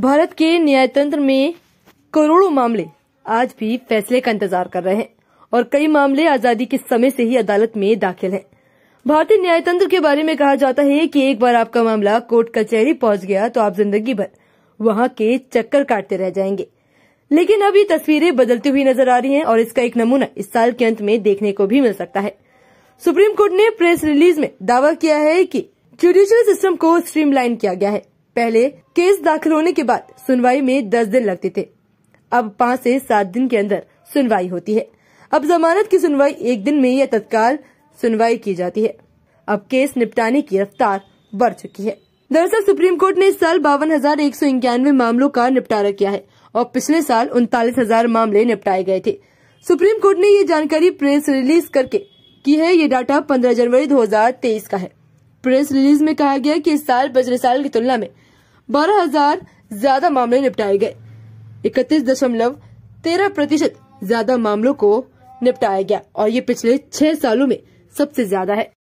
भारत के न्यायतंत्र में करोड़ों मामले आज भी फैसले का इंतजार कर रहे हैं और कई मामले आजादी के समय से ही अदालत में दाखिल हैं। भारतीय न्यायतंत्र के बारे में कहा जाता है कि एक बार आपका मामला कोर्ट कचहरी पहुंच गया तो आप जिंदगी भर वहां के चक्कर काटते रह जाएंगे लेकिन अब ये तस्वीरें बदलती हुई नजर आ रही है और इसका एक नमूना इस साल के अंत में देखने को भी मिल सकता है सुप्रीम कोर्ट ने प्रेस रिलीज में दावा किया है कि जुडिशियल सिस्टम को स्ट्रीमलाइन किया गया है पहले केस दाखिल होने के बाद सुनवाई में दस दिन लगते थे अब पाँच से सात दिन के अंदर सुनवाई होती है अब जमानत की सुनवाई एक दिन में या तत्काल सुनवाई की जाती है अब केस निपटाने की रफ्तार बढ़ चुकी है दरअसल सुप्रीम कोर्ट ने इस साल बावन हजार एक सौ इक्यानवे मामलों का निपटारा किया है और पिछले साल उनतालीस हजार मामले निपटाए गए थे सुप्रीम कोर्ट ने ये जानकारी प्रेस रिलीज करके की है ये डाटा 15 जनवरी 2023 का है प्रेस रिलीज में कहा गया कि इस साल पिछले साल की तुलना में बारह हजार ज्यादा मामले निपटाए गए इकतीस दशमलव तेरह प्रतिशत ज्यादा मामलों को निपटाया गया और ये पिछले छह सालों में सबसे ज्यादा है